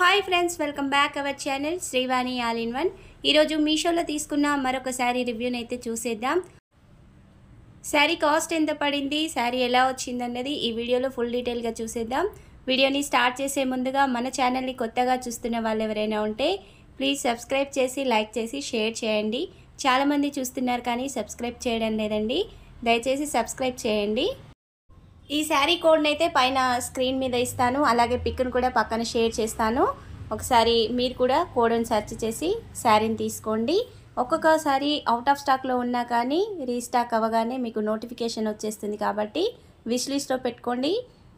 hi friends welcome back our channel Srivani all in one ఈరోజు మీషోలో తీసుకున్న మరొక శారీ రివ్యూని అయితే చూసేద్దాం శారీ కాస్ట్ ఎంత పడింది శారీ ఎలా వచ్చిందన్నది ఈ వీడియోలో ఫుల్ డీటెయిల్గా చూసేద్దాం వీడియోని స్టార్ట్ చేసే ముందుగా మన ఛానల్ని కొత్తగా చూస్తున్న వాళ్ళు ఎవరైనా ఉంటే ప్లీజ్ సబ్స్క్రైబ్ చేసి లైక్ చేసి షేర్ చేయండి చాలామంది చూస్తున్నారు కానీ సబ్స్క్రైబ్ చేయడం లేదండి దయచేసి సబ్స్క్రైబ్ చేయండి ఈ శారీ కోడ్ని అయితే పైన స్క్రీన్ మీద ఇస్తాను అలాగే పిక్ను కూడా పక్కన షేర్ చేస్తాను ఒకసారి మీరు కూడా కోడ్ని సెర్చ్ చేసి శారీని తీసుకోండి ఒక్కొక్కసారి అవుట్ ఆఫ్ స్టాక్లో ఉన్నా కానీ రీస్టాక్ అవ్వగానే మీకు నోటిఫికేషన్ వచ్చేస్తుంది కాబట్టి విష్ లిస్ట్లో పెట్టుకోండి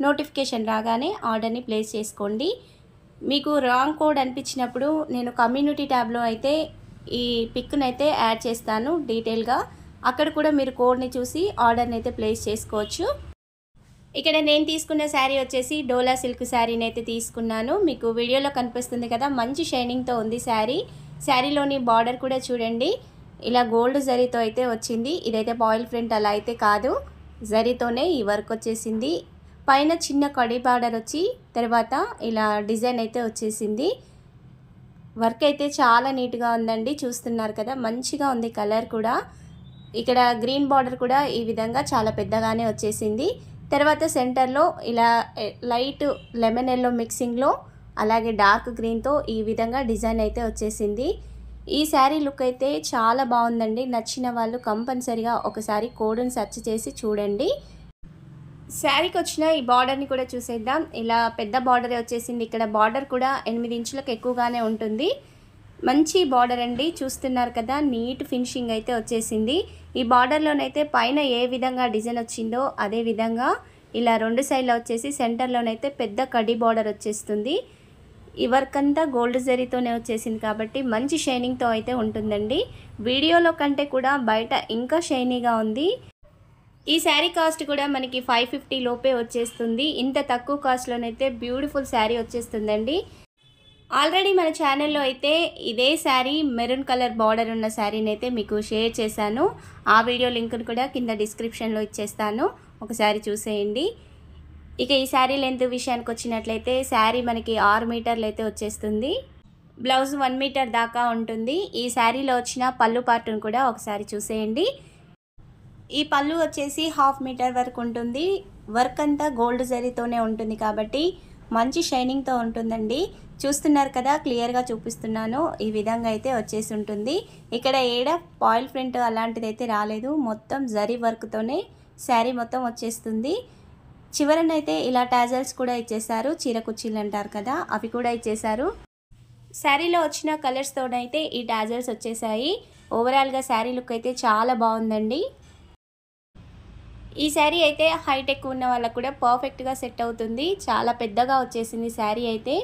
నోటిఫికేషన్ రాగానే ఆర్డర్ని ప్లేస్ చేసుకోండి మీకు రాంగ్ కోడ్ అనిపించినప్పుడు నేను కమ్యూనిటీ ట్యాబ్లో అయితే ఈ పిక్ను అయితే యాడ్ చేస్తాను డీటెయిల్గా అక్కడ కూడా మీరు కోడ్ని చూసి ఆర్డర్ని అయితే ప్లేస్ చేసుకోవచ్చు ఇక్కడ నేను తీసుకున్న శారీ వచ్చేసి డోలా సిల్క్ శారీని అయితే తీసుకున్నాను మీకు వీడియోలో కనిపిస్తుంది కదా మంచి షైనింగ్తో ఉంది శారీ శారీలోని బార్డర్ కూడా చూడండి ఇలా గోల్డ్ జరీతో అయితే వచ్చింది ఇదైతే బాయిల్ ప్రింట్ అలా అయితే కాదు జరీతోనే ఈ వర్క్ వచ్చేసింది పైన చిన్న కడి బార్డర్ వచ్చి తర్వాత ఇలా డిజైన్ అయితే వచ్చేసింది వర్క్ అయితే చాలా నీట్గా ఉందండి చూస్తున్నారు కదా మంచిగా ఉంది కలర్ కూడా ఇక్కడ గ్రీన్ బార్డర్ కూడా ఈ విధంగా చాలా పెద్దగానే వచ్చేసింది తర్వాత సెంటర్లో ఇలా లైట్ లెమన్ ఎల్లో మిక్సింగ్లో అలాగే డార్క్ గ్రీన్తో ఈ విధంగా డిజైన్ అయితే వచ్చేసింది ఈ శారీ లుక్ అయితే చాలా బాగుందండి నచ్చిన వాళ్ళు కంపల్సరిగా ఒకసారి కోడ్ని సెర్చ్ చేసి చూడండి శారీకి వచ్చిన ఈ బార్డర్ని కూడా చూసేద్దాం ఇలా పెద్ద బార్డరే వచ్చేసింది ఇక్కడ బార్డర్ కూడా ఎనిమిది ఇంచులకు ఎక్కువగానే ఉంటుంది మంచి బార్డర్ అండి చూస్తున్నారు కదా నీట్ ఫినిషింగ్ అయితే వచ్చేసింది ఈ బార్డర్లోనైతే పైన ఏ విధంగా డిజైన్ వచ్చిందో అదే విధంగా ఇలా రెండు సైడ్లో వచ్చేసి సెంటర్లోనైతే పెద్ద కడి బార్డర్ వచ్చేస్తుంది ఈ వర్క్ అంతా గోల్డ్ జరీతోనే వచ్చేసింది కాబట్టి మంచి షైనింగ్తో అయితే ఉంటుందండి వీడియోలో కంటే కూడా బయట ఇంకా షైనీగా ఉంది ఈ శారీ కాస్ట్ కూడా మనకి ఫైవ్ ఫిఫ్టీ లోపే వచ్చేస్తుంది ఇంత తక్కువ కాస్ట్లోనైతే బ్యూటిఫుల్ శారీ వచ్చేస్తుందండి ఆల్రెడీ మన ఛానల్లో అయితే ఇదే శారీ మెరూన్ కలర్ బార్డర్ ఉన్న శారీని అయితే మీకు షేర్ చేశాను ఆ వీడియో లింక్ను కూడా కింద డిస్క్రిప్షన్లో ఇచ్చేస్తాను ఒకసారి చూసేయండి ఇక ఈ శారీ లెంత్ విషయానికి వచ్చినట్లయితే శారీ మనకి ఆరు మీటర్లు అయితే వచ్చేస్తుంది బ్లౌజ్ వన్ మీటర్ దాకా ఉంటుంది ఈ శారీలో వచ్చిన పళ్ళు పార్ట్ను కూడా ఒకసారి చూసేయండి ఈ పళ్ళు వచ్చేసి హాఫ్ మీటర్ వరకు ఉంటుంది వర్క్ అంతా గోల్డ్ జరీతోనే ఉంటుంది కాబట్టి మంచి షైనింగ్తో ఉంటుందండి చూస్తున్నారు కదా క్లియర్గా చూపిస్తున్నాను ఈ విధంగా అయితే వచ్చేసి ఉంటుంది ఇక్కడ ఏడ పాయిల్ ప్రింట్ అలాంటిది అయితే రాలేదు మొత్తం జరీ వర్క్తోనే శారీ మొత్తం వచ్చేస్తుంది చివరనైతే ఇలా టాజల్స్ కూడా ఇచ్చేసారు చీర కుర్చీలు అంటారు కదా అవి కూడా ఇచ్చేసారు శారీలో వచ్చిన కలర్స్తోనైతే ఈ టాజల్స్ వచ్చేసాయి ఓవరాల్గా శారీ లుక్ అయితే చాలా బాగుందండి ఈ శారీ అయితే హైటెక్ ఉన్న వాళ్ళకు కూడా పర్ఫెక్ట్గా సెట్ అవుతుంది చాలా పెద్దగా వచ్చేసింది శారీ అయితే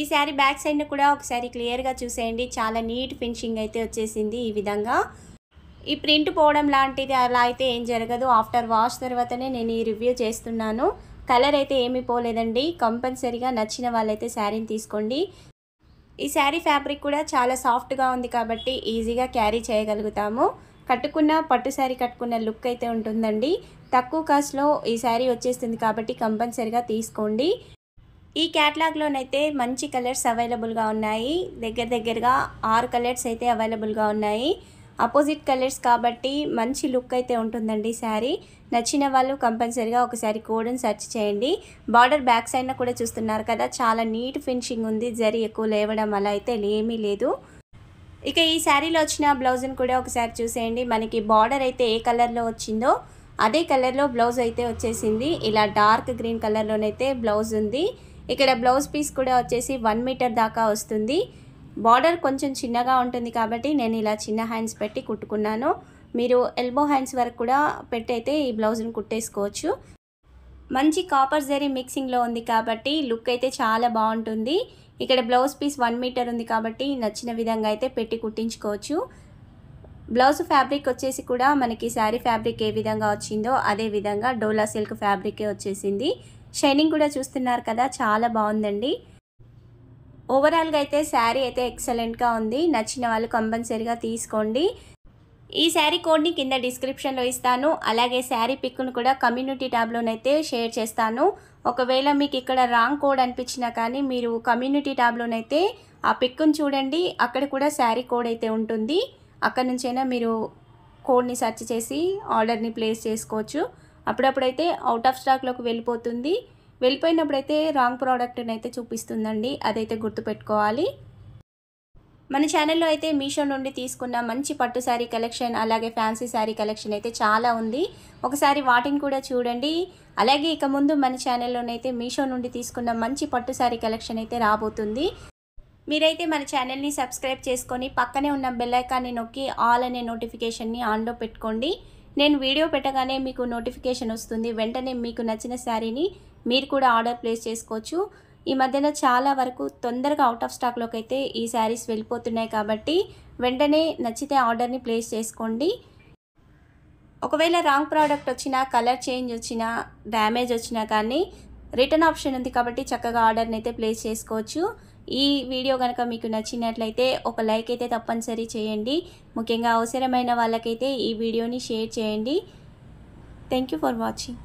ఈ శారీ బ్యాక్ సైడ్ని కూడా ఒకసారి క్లియర్గా చూసేయండి చాలా నీట్ ఫినిషింగ్ అయితే వచ్చేసింది ఈ విధంగా ఈ ప్రింట్ పోవడం లాంటిది అలా అయితే ఏం జరగదు ఆఫ్టర్ వాష్ తర్వాతనే నేను ఈ రివ్యూ చేస్తున్నాను కలర్ అయితే ఏమీ పోలేదండి కంపల్సరీగా నచ్చిన వాళ్ళైతే శారీని తీసుకోండి ఈ శారీ ఫ్యాబ్రిక్ కూడా చాలా సాఫ్ట్గా ఉంది కాబట్టి ఈజీగా క్యారీ చేయగలుగుతాము కట్టుకున్న పట్టు శారీ కట్టుకున్న లుక్ అయితే ఉంటుందండి తక్కువ కాస్ట్లో ఈ శారీ వచ్చేస్తుంది కాబట్టి కంపల్సరీగా తీసుకోండి ఈ క్యాట్లాగ్లోనైతే మంచి కలర్స్ అవైలబుల్గా ఉన్నాయి దగ్గర దగ్గరగా ఆరు కలర్స్ అయితే అవైలబుల్గా ఉన్నాయి అపోజిట్ కలర్స్ కాబట్టి మంచి లుక్ అయితే ఉంటుందండి శారీ నచ్చిన వాళ్ళు కంపల్సరీగా ఒకసారి కోడ్ని సెర్చ్ చేయండి బార్డర్ బ్యాక్ సైడ్న కూడా చూస్తున్నారు కదా చాలా నీట్ ఫినిషింగ్ ఉంది జరి ఎక్కువ లేవడం అలా అయితే ఏమీ లేదు ఇక ఈ శారీలో వచ్చిన బ్లౌజ్ని కూడా ఒకసారి చూసేయండి మనకి బార్డర్ అయితే ఏ కలర్లో వచ్చిందో అదే కలర్లో బ్లౌజ్ అయితే వచ్చేసింది ఇలా డార్క్ గ్రీన్ కలర్లోనైతే బ్లౌజ్ ఉంది ఇక్కడ బ్లౌజ్ పీస్ కూడా వచ్చేసి వన్ మీటర్ దాకా వస్తుంది బార్డర్ కొంచెం చిన్నగా ఉంటుంది కాబట్టి నేను ఇలా చిన్న హ్యాండ్స్ పెట్టి కుట్టుకున్నాను మీరు ఎల్బో హ్యాండ్స్ వరకు కూడా పెట్టయితే ఈ బ్లౌజ్ని కుట్టేసుకోవచ్చు మంచి కాపర్ జరీ మిక్సింగ్లో ఉంది కాబట్టి లుక్ అయితే చాలా బాగుంటుంది ఇక్కడ బ్లౌజ్ పీస్ వన్ మీటర్ ఉంది కాబట్టి నచ్చిన విధంగా అయితే పెట్టి కుట్టించుకోవచ్చు బ్లౌజ్ ఫ్యాబ్రిక్ వచ్చేసి కూడా మనకి శారీ ఫ్యాబ్రిక్ ఏ విధంగా వచ్చిందో అదే విధంగా డోలా సిల్క్ ఫ్యాబ్రికే వచ్చేసింది షైనింగ్ కూడా చూస్తున్నారు కదా చాలా బాగుందండి ఓవరాల్గా అయితే శారీ అయితే ఎక్సలెంట్గా ఉంది నచ్చిన వాళ్ళు కంపల్సరీగా తీసుకోండి ఈ శారీ కోడ్ని కింద డిస్క్రిప్షన్లో ఇస్తాను అలాగే శారీ పిక్ను కూడా కమ్యూనిటీ ట్యాబ్లోనైతే షేర్ చేస్తాను ఒకవేళ మీకు ఇక్కడ రాంగ్ కోడ్ అనిపించినా కానీ మీరు కమ్యూనిటీ ట్యాబ్లోనైతే ఆ పిక్ను చూడండి అక్కడ కూడా శారీ కోడ్ అయితే ఉంటుంది అక్కడ నుంచైనా మీరు కోడ్ని సెర్చ్ చేసి ఆర్డర్ని ప్లేస్ చేసుకోవచ్చు అప్పుడప్పుడైతే అవుట్ ఆఫ్ స్టాక్లోకి వెళ్ళిపోతుంది వెళ్ళిపోయినప్పుడైతే రాంగ్ ప్రోడక్ట్ని అయితే చూపిస్తుందండి అదైతే గుర్తుపెట్టుకోవాలి మన ఛానల్లో అయితే మీషో నుండి తీసుకున్న మంచి పట్టు శారీ కలెక్షన్ అలాగే ఫ్యాన్సీ శారీ కలెక్షన్ అయితే చాలా ఉంది ఒకసారి వాటిని కూడా చూడండి అలాగే ఇక ముందు మన ఛానల్లోనైతే మీషో నుండి తీసుకున్న మంచి పట్టు శారీ కలెక్షన్ అయితే రాబోతుంది మీరైతే మన ఛానల్ని సబ్స్క్రైబ్ చేసుకొని పక్కనే ఉన్న బెల్లైకాన్ని నొక్కి ఆల్ అనే నోటిఫికేషన్ని ఆన్లో పెట్టుకోండి నేను వీడియో పెట్టగానే మీకు నోటిఫికేషన్ వస్తుంది వెంటనే మీకు నచ్చిన శారీని మీరు కూడా ఆర్డర్ ప్లేస్ చేసుకోవచ్చు ఈ మధ్యన చాలా వరకు తొందరగా అవుట్ ఆఫ్ స్టాక్లోకి అయితే ఈ శారీస్ వెళ్ళిపోతున్నాయి కాబట్టి వెంటనే నచ్చితే ఆర్డర్ని ప్లేస్ చేసుకోండి ఒకవేళ రాంగ్ ప్రోడక్ట్ వచ్చినా కలర్ చేంజ్ వచ్చినా డ్యామేజ్ వచ్చినా కానీ రిటర్న్ ఆప్షన్ ఉంది కాబట్టి చక్కగా ఆర్డర్ని అయితే ప్లేస్ చేసుకోవచ్చు ఈ వీడియో కనుక మీకు నచ్చినట్లయితే ఒక లైక్ అయితే తప్పనిసరి చేయండి ముఖ్యంగా అవసరమైన వాళ్ళకైతే ఈ వీడియోని షేర్ చేయండి థ్యాంక్ ఫర్ వాచింగ్